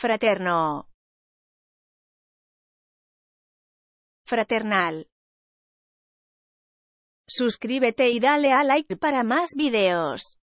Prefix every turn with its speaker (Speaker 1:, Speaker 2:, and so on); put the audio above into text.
Speaker 1: fraterno, fraternal. Suscríbete y dale a like para más videos.